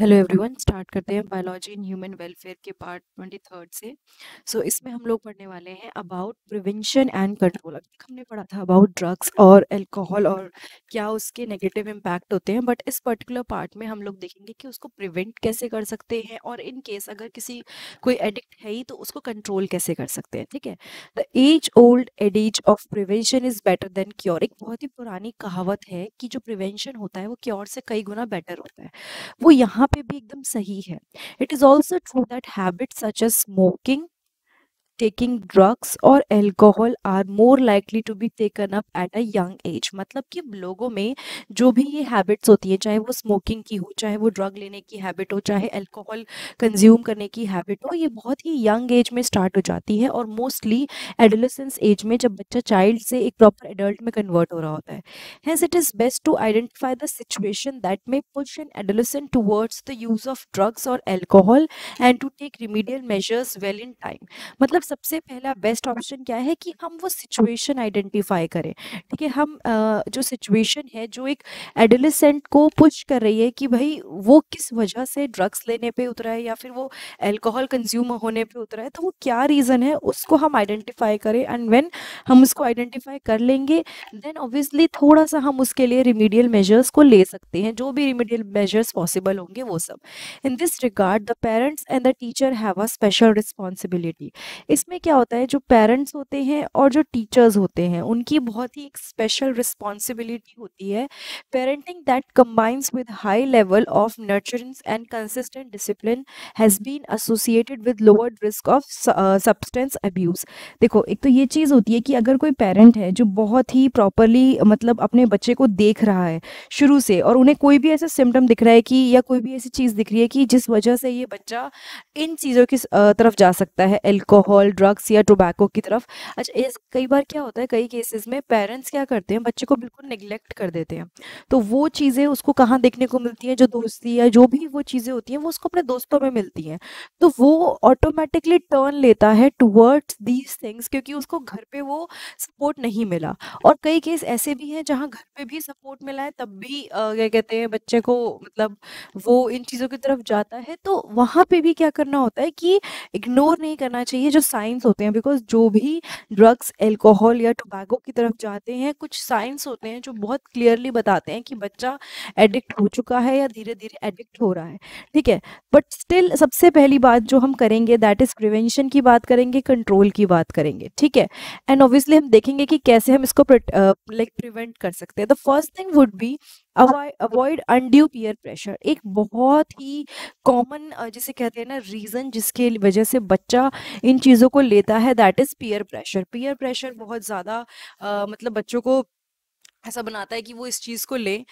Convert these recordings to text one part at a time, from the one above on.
hello everyone start करते हैं biology in human welfare के पार्ट ट्वेंटी थर्ड से सो so, इसमें हम लोग पढ़ने वाले हैं अबाउट प्रिवेंशन एंड कंट्रोल तक हमने पढ़ा था अबाउट ड्रग्स और अल्कोहल और क्या उसके नेगेटिव इम्पैक्ट होते हैं बट इस पर्टिकुलर पार्ट में हम लोग देखेंगे कि उसको प्रिवेंट कैसे कर सकते हैं और इन केस अगर किसी कोई एडिक्ट है ही तो उसको कंट्रोल कैसे कर सकते हैं ठीक है the age old adage of prevention is better than cure एक बहुत ही पुरानी कहावत है कि जो प्रिवेंशन होता है वो क्योर से कई गुना बेटर होता है वो यहाँ पे भी एकदम सही है it is also true that habit such as smoking taking drugs और alcohol are more likely to be taken up at a young age मतलब कि लोगों में जो भी ये हैबिट्स होती है चाहे वो स्मोकिंग की हो चाहे वो ड्रग लेने की हैबिट हो चाहे एल्कोहल कंज्यूम करने की हैबिट हो ये बहुत ही यंग एज में स्टार्ट हो जाती है और मोस्टली एडोलेसेंस एज में जब बच्चा चाइल्ड से एक प्रॉपर एडल्ट में कन्वर्ट हो रहा होता है hence it is best to identify the situation that may push an adolescent towards the use of drugs और alcohol and to take remedial measures well in time मतलब सबसे पहला बेस्ट ऑप्शन क्या है कि हम वो सिचुएशन आइडेंटिफाई करें ठीक है हम जो सिचुएशन है जो एक एडोलिसेंट को पुश कर रही है कि भाई वो किस वजह से ड्रग्स लेने पे उतरा है या फिर वो एल्कोहल कंज्यूम होने पे उतरा है तो वो क्या रीज़न है उसको हम आइडेंटिफाई करें एंड वेन हम उसको आइडेंटिफाई कर लेंगे देन ऑब्वियसली थोड़ा सा हम उसके लिए रिमीडियल मेजर्स को ले सकते हैं जो भी रिमीडियल मेजर्स पॉसिबल होंगे वो सब in this regard the parents and the teacher have a special responsibility इसमें क्या होता है जो पेरेंट्स होते हैं और जो टीचर्स होते हैं उनकी बहुत ही एक स्पेशल रिस्पॉन्सिबिलिटी होती है parenting that combines with high level of nurturance and consistent discipline has been associated with lowered risk of substance abuse देखो एक तो ये चीज़ होती है कि अगर कोई पेरेंट है जो बहुत ही प्रॉपरली मतलब अपने बच्चे को देख रहा है शुरू से और उन्हें कोई भी ऐसा सिम्टम दिख रहा है कि या कोई भी ऐसी चीज़ दिख रही है कि जिस वजह से ये बच्चा इन चीज़ों की तरफ जा सकता है एल्कोहल एल्कोहल ड्रग्स या टोबैको की तरफ अच्छा इस कई बार क्या होता है कई केसेस में पेरेंट्स क्या करते हैं बच्चे को बिल्कुल निगलेक्ट कर देते हैं तो वो चीज़ें उसको कहाँ देखने को मिलती हैं जो दोस्ती या जो भी वो चीज़ें होती हैं वो उसको अपने दोस्तों में मिलती हैं तो वो ऑटोमेटिकली टर्न लेता है टूवर्ड्स दीज थिंग्स क्योंकि उसको घर पर वो सपोर्ट नहीं मिला और कई केस ऐसे भी हैं जहाँ घर पर भी सपोर्ट मिला है तब भी क्या कहते हैं बच्चे को मतलब वो इन चीज़ों की तरफ जाता है तो वहाँ पे भी क्या करना होता है कि इग्नोर नहीं करना चाहिए जो साइंस होते हैं बिकॉज जो भी ड्रग्स एल्कोहल या टोबैको की तरफ जाते हैं कुछ साइंस होते हैं जो बहुत क्लियरली बताते हैं कि बच्चा एडिक्ट हो चुका है या धीरे धीरे एडिक्ट हो रहा है ठीक है बट स्टिल सबसे पहली बात जो हम करेंगे दैट इज़ प्रिवेंशन की बात करेंगे कंट्रोल की बात करेंगे ठीक है एंड ऑब्वियसली हम देखेंगे कि कैसे हम इसको लाइक प्रिवेंट like, कर सकते हैं the first thing would be avoid undue peer pressure एक बहुत ही कॉमन जिसे कहते हैं ना रीज़न जिसके वजह से बच्चा इन चीज़ों को लेता है that is peer pressure peer pressure बहुत ज़्यादा मतलब बच्चों को ऐसा बनाता है कि वो इस चीज़ को लें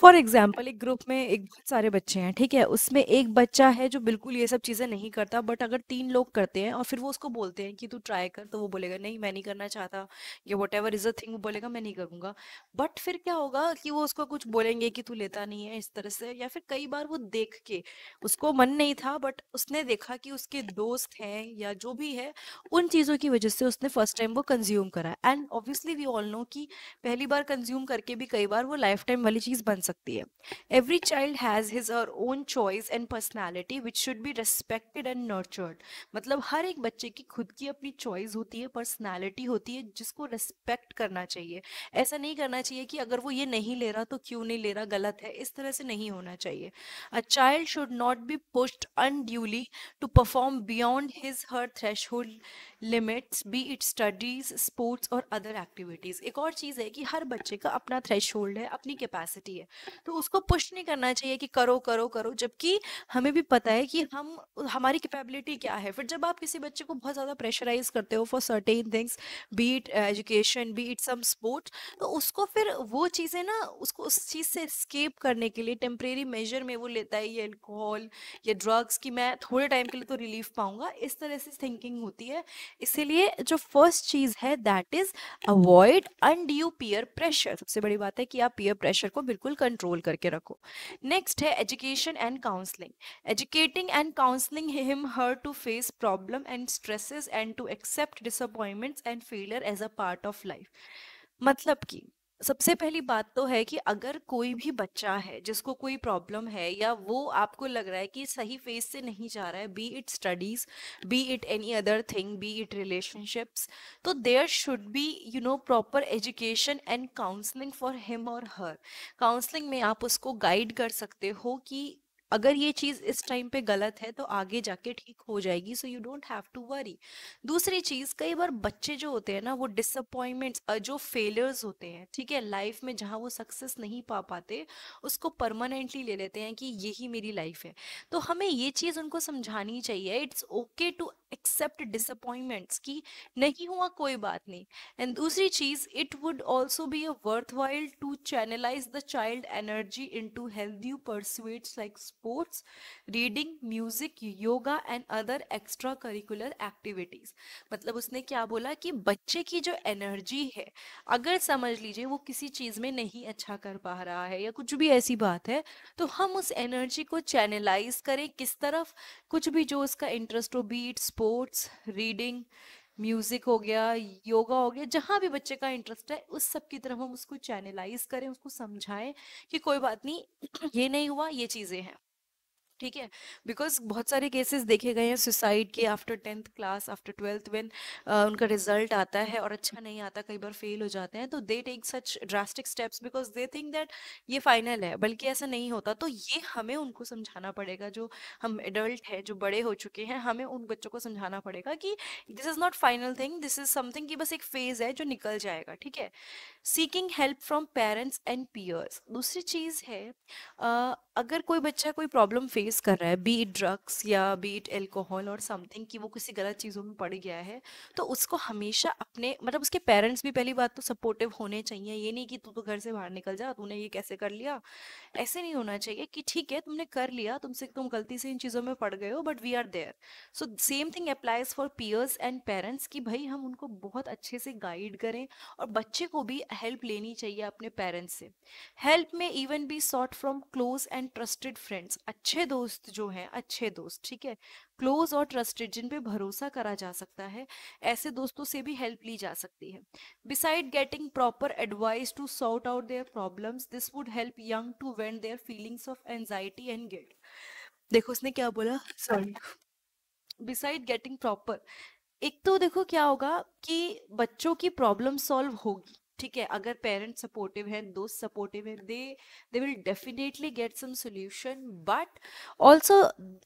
फॉर एग्जाम्पल एक ग्रुप में एक बहुत सारे बच्चे हैं ठीक है उसमें एक बच्चा है जो बिल्कुल ये सब चीज़ें नहीं करता बट अगर तीन लोग करते हैं और फिर वो उसको बोलते हैं कि तू ट्राई कर तो वो बोलेगा नहीं मैं नहीं करना चाहता या whatever is a thing वो बोलेगा मैं नहीं करूँगा बट फिर क्या होगा कि वो उसको कुछ बोलेंगे कि तू लेता नहीं है इस तरह से या फिर कई बार वो देख के उसको मन नहीं था बट उसने देखा कि उसके दोस्त हैं या जो भी है उन चीज़ों की वजह से उसने फर्स्ट टाइम वो कंज्यूम करा and obviously we all know कि पहली बार कंज्यूम करके भी कई बार वो लाइफ टाइम वाली चीज़ बन सकती है every child has his or own choice and personality which should be respected and nurtured मतलब हर एक बच्चे की खुद की अपनी चॉइस होती है पर्सनैलिटी होती है जिसको रेस्पेक्ट करना चाहिए ऐसा नहीं करना चाहिए कि अगर वो ये नहीं ले रहा तो क्यों नहीं ले रहा गलत है इस तरह से नहीं होना चाहिए a child should not be pushed unduly to perform beyond his her threshold limits be it studies sports or other activities एक और चीज़ है कि हर बच्चे का अपना थ्रेश होल्ड है अपनी कैपेसिटी है तो उसको पुश नहीं करना चाहिए कि करो करो करो जबकि हमें भी पता है कि हम हमारी कैपेबिलिटी क्या है फिर जब आप किसी बच्चे को बहुत ज़्यादा प्रेशराइज करते हो for certain things be it education be it some sport तो उसको फिर वो चीज़ें ना उसको उस चीज़ से स्केप करने के लिए टेम्परेरी मेजर में वो लेता है ये अल्कोहल या ड्रग्स कि मैं थोड़े टाइम के लिए तो रिलीफ पाऊंगा इस तरह से थिंकिंग होती है इसीलिए जो फर्स्ट चीज़ है that is avoid undue peer pressure सबसे बड़ी बात है कि आप पीयर प्रेशर को बिल्कुल कर कंट्रोल करके रखो नेक्स्ट है education and counselling educating and counselling him her to face problem and stresses and to accept disappointments and failure as a part of life मतलब कि सबसे पहली बात तो है कि अगर कोई भी बच्चा है जिसको कोई प्रॉब्लम है या वो आपको लग रहा है कि सही फेज से नहीं जा रहा है be it studies be it any other thing be it relationships तो there should be you know proper education and counselling for him or her counselling में आप उसको गाइड कर सकते हो कि अगर ये चीज इस टाइम पे गलत है तो आगे जाके ठीक हो जाएगी so you don't have to worry दूसरी चीज कई बार बच्चे जो होते हैं ना वो डिसअपॉइंटमेंट्स जो फेलियर्स होते हैं ठीक है लाइफ में जहाँ वो सक्सेस नहीं पा पाते उसको परमानेंटली ले लेते हैं कि यही मेरी लाइफ है तो हमें ये चीज उनको समझानी चाहिए it's okay to accept disappointments कि नहीं हुआ कोई बात नहीं एंड दूसरी चीज it would also be a worthwhile to channelise the child energy into healthy pursuits like sports reading music yoga and other extra curricular activities मतलब उसने क्या बोला कि बच्चे की जो एनर्जी है अगर समझ लीजिए वो किसी चीज़ में नहीं अच्छा कर पा रहा है या कुछ भी ऐसी बात है तो हम उस एनर्जी को चैनलाइज करें किस तरफ कुछ भी जो उसका इंटरेस्ट हो बीट स्पोर्ट्स रीडिंग म्यूजिक हो गया योगा हो गया जहाँ भी बच्चे का इंटरेस्ट है उस सब की तरफ हम उसको चैनलाइज करें उसको समझाएं कि कोई बात नहीं ये नहीं हुआ ये चीज़ें हैं ठीक है बिकॉज बहुत सारे केसेस देखे गए हैं सुसाइड के after tenth class after twelfth when उनका रिजल्ट आता है और अच्छा नहीं आता कई बार फेल हो जाते हैं तो they take such drastic steps because they think that ये फाइनल है बल्कि ऐसा नहीं होता तो ये हमें उनको समझाना पड़ेगा जो हम एडल्ट हैं जो बड़े हो चुके हैं हमें उन बच्चों को समझाना पड़ेगा कि this is not final thing this is something की बस एक फेज़ है जो निकल जाएगा ठीक है seeking help from parents and peers दूसरी चीज़ है uh, अगर कोई बच्चा कोई प्रॉब्लम फेस कर रहा है बी इट ड्रग्स या बी इट एल्कोहल और समथिंग कि वो किसी गलत चीज़ों में पड़ गया है तो उसको हमेशा अपने मतलब उसके पेरेंट्स भी पहली बात तो सपोर्टिव होने चाहिए ये नहीं कि तू तो घर से बाहर निकल जा तूने ये कैसे कर लिया ऐसे नहीं होना चाहिए कि ठीक है तुमने कर लिया तुमसे तुम गलती से इन चीज़ों में पड़ गए हो but we are there so same thing applies for peers and parents कि भाई हम उनको बहुत अच्छे से गाइड करें और बच्चे को भी हेल्प लेनी चाहिए अपने पेरेंट्स से हेल्प में even be sought from close and and trusted friends अच्छे दोस्त जो हैं अच्छे दोस्त ठीक है क्लोज और ट्रस्टेड जिन पे भरोसा करा जा सकता है ऐसे दोस्तों से भी हेल्प ली जा सकती है beside getting proper advice to sort out their problems this would help young to vent their feelings of anxiety and guilt देखो उसने क्या बोला सॉरी बिसाइड गेटिंग प्रॉपर एक तो देखो क्या होगा कि बच्चों की प्रॉब्लम सॉल्व होगी ठीक है अगर पेरेंट्स सपोर्टिव हैं दोस्त सपोर्टिव हैं they they will definitely get some solution but also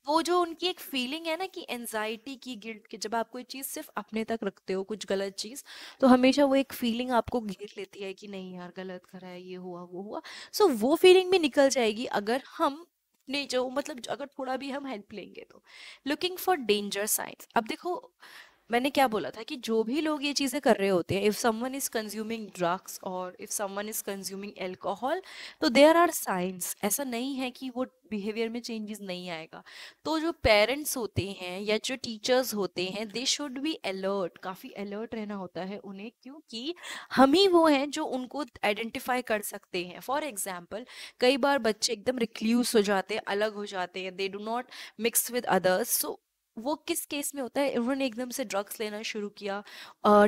वो जो उनकी एक फीलिंग है ना कि एनजाइटी की गिल्ट की जब आप कोई चीज़ सिर्फ अपने तक रखते हो कुछ गलत चीज़ तो हमेशा वो एक फीलिंग आपको घेर लेती है कि नहीं यार गलत करा है ये हुआ वो हुआ सो so, वो फीलिंग भी निकल जाएगी अगर हम नहीं जो मतलब अगर थोड़ा भी हम हेल्प लेंगे तो लुकिंग फॉर डेंजर साइंस अब देखो मैंने क्या बोला था कि जो भी लोग ये चीज़ें कर रहे होते हैं if someone is consuming drugs और if someone is consuming alcohol तो देयर आर साइंस ऐसा नहीं है कि वो बिहेवियर में चेंजेस नहीं आएगा तो जो पेरेंट्स होते हैं या जो टीचर्स होते हैं दे शुड बी अलर्ट काफ़ी अलर्ट रहना होता है उन्हें क्योंकि हम ही वो हैं जो उनको आइडेंटिफाई कर सकते हैं फॉर एग्जाम्पल कई बार बच्चे एकदम रिक्ल्यूज हो जाते हैं अलग हो जाते हैं they do not mix with others so वो किस केस में होता है उन्होंने एकदम से ड्रग्स लेना शुरू किया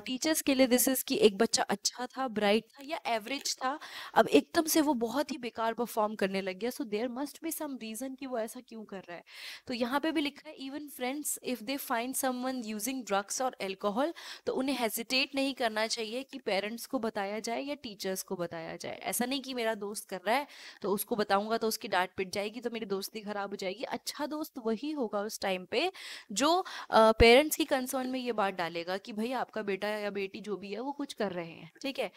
टीचर्स uh, के लिए दिस इज कि एक बच्चा अच्छा था ब्राइट था या एवरेज था अब एकदम से वो बहुत ही बेकार परफॉर्म करने लग गया so there must be some reason कि वो ऐसा क्यों कर रहा है तो यहाँ पे भी लिखा है even friends if they find someone using drugs और एल्कोहल तो उन्हें हेजिटेट नहीं करना चाहिए कि पेरेंट्स को बताया जाए या टीचर्स को बताया जाए ऐसा नहीं कि मेरा दोस्त कर रहा है तो उसको बताऊंगा तो उसकी डांट पिट जाएगी तो मेरी दोस्ती खराब हो जाएगी अच्छा दोस्त वही होगा उस टाइम पे जो पेरेंट्स की कंसर्न में ये बात डालेगा कि भाई आपका बेटा या बेटी जो भी है वो कुछ कर रहे हैं ठीक है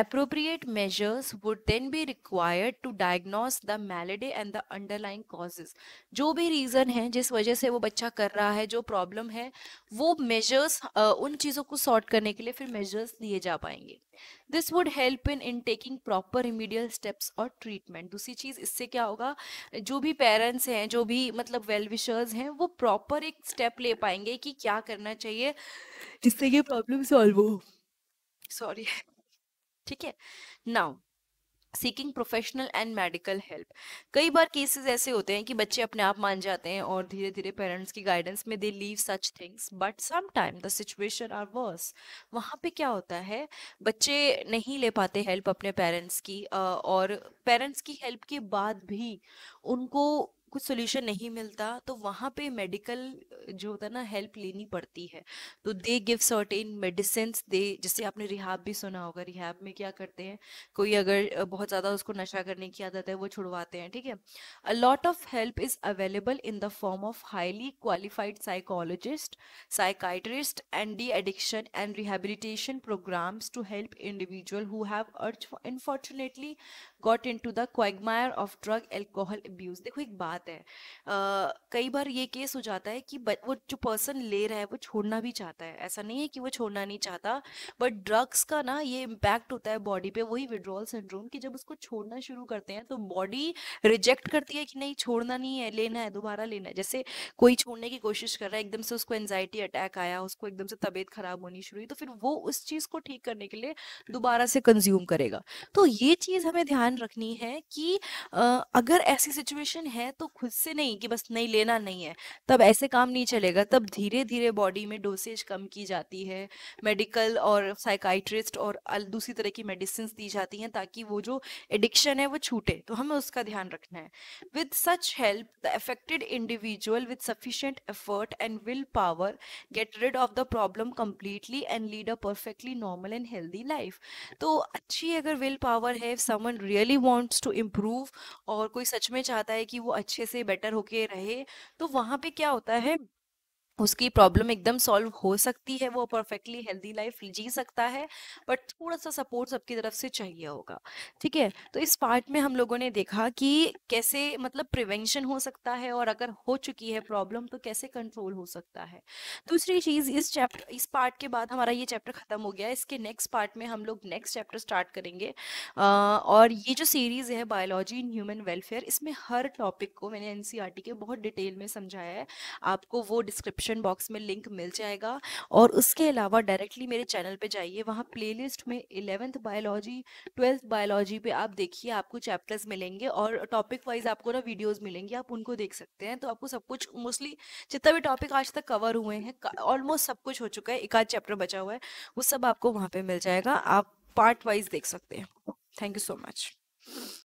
appropriate measures would then be required to diagnose the malady and the underlying causes जो भी रीज़न है जिस वजह से वो बच्चा कर रहा है जो प्रॉब्लम है वो मेजर्स उन चीज़ों को सॉर्ट करने के लिए फिर मेजर्स दिए जा पाएंगे this would help in in taking proper remedial steps और ट्रीटमेंट दूसरी चीज़ इससे क्या होगा जो भी पेरेंट्स हैं जो भी मतलब वेल विशर्स हैं वो प्रॉपर एक स्टेप ले पाएंगे कि क्या करना चाहिए जिससे ये प्रॉब्लम सॉल्व हो सॉरी ठीक है now seeking professional and medical help कई बार केसेस ऐसे होते हैं कि बच्चे अपने आप मान जाते हैं और धीरे धीरे पेरेंट्स की गाइडेंस में they leave such things but sometime the situation are worse वहाँ पे क्या होता है बच्चे नहीं ले पाते हेल्प अपने पेरेंट्स की और पेरेंट्स की हेल्प के बाद भी उनको कुछ सोल्यूशन नहीं मिलता तो वहाँ पे मेडिकल जो होता है ना हेल्प लेनी पड़ती है तो दे गिव सर्टेन मेडिसिन दे जैसे आपने रिहाब भी सुना होगा रिहाब में क्या करते हैं कोई अगर बहुत ज़्यादा उसको नशा करने की आदत है वो छुड़वाते हैं ठीक है a lot of help is available in the form of highly qualified psychologist psychiatrist and de addiction and rehabilitation programs to help individual who have unfortunately got into the quagmire of drug alcohol abuse देखो एक बात चाहते हैं कई बार ये case हो जाता है कि वो जो पर्सन ले रहा है वो छोड़ना भी चाहता है ऐसा नहीं है कि वो छोड़ना नहीं चाहता बट ड्रग्स का ना ये इम्पैक्ट होता है बॉडी पे वही विड्रॉल सिंड्रोम कि जब उसको छोड़ना शुरू करते हैं तो बॉडी रिजेक्ट करती है कि नहीं छोड़ना नहीं है लेना है दोबारा लेना है जैसे कोई छोड़ने की कोशिश कर रहा है एकदम से उसको एनजाइटी अटैक आया उसको एकदम से तबीयत खराब होनी शुरू हुई तो फिर वो उस चीज को ठीक करने के लिए दोबारा से कंज्यूम करेगा तो ये चीज हमें ध्यान रखनी है कि अगर ऐसी सिचुएशन है तो खुद से नहीं कि बस नहीं लेना नहीं है तब ऐसे काम नहीं चलेगा तब धीरे धीरे बॉडी में डोसेज कम की जाती है मेडिकल और साइकाइट्रिस्ट और दूसरी तरह की मेडिसिन दी जाती हैं ताकि वो जो एडिक्शन है वो छूटे तो हमें उसका ध्यान रखना है with such help the affected individual with sufficient effort and will power get rid of the problem completely and lead a perfectly normal and healthy life तो अच्छी अगर विल पावर है someone really wants to improve और कोई सच में चाहता है कि वो अच्छी अच्छे से बेटर होके रहे तो वहां पे क्या होता है उसकी प्रॉब्लम एकदम सॉल्व हो सकती है वो परफेक्टली हेल्दी लाइफ जी सकता है बट थोड़ा सा सपोर्ट सबकी तरफ से चाहिए होगा ठीक है तो इस पार्ट में हम लोगों ने देखा कि कैसे मतलब प्रिवेंशन हो सकता है और अगर हो चुकी है प्रॉब्लम तो कैसे कंट्रोल हो सकता है दूसरी चीज़ इस चैप्टर इस पार्ट के बाद हमारा ये चैप्टर ख़त्म हो गया इसके नेक्स्ट पार्ट में हम लोग नेक्स्ट चैप्टर स्टार्ट करेंगे और ये जो सीरीज़ है बायोलॉजी इन ह्यूमन वेलफेयर इसमें हर टॉपिक को मैंने एन के बहुत डिटेल में समझाया है आपको वो डिस्क्रिप्शन डिस्क्रिप्शन बॉक्स में लिंक मिल जाएगा और उसके अलावा डायरेक्टली मेरे चैनल पे जाइए वहाँ प्लेलिस्ट में इलेवेंथ बायोलॉजी ट्वेल्थ बायोलॉजी पे आप देखिए आपको चैप्टर्स मिलेंगे और टॉपिक वाइज आपको ना वीडियोस मिलेंगे आप उनको देख सकते हैं तो आपको सब कुछ मोस्टली जितना भी टॉपिक आज तक कवर हुए हैं ऑलमोस्ट सब कुछ हो चुका है एक आध चैप्टर बचा हुआ है वो सब आपको वहाँ पर मिल जाएगा आप पार्ट वाइज देख सकते हैं थैंक यू सो मच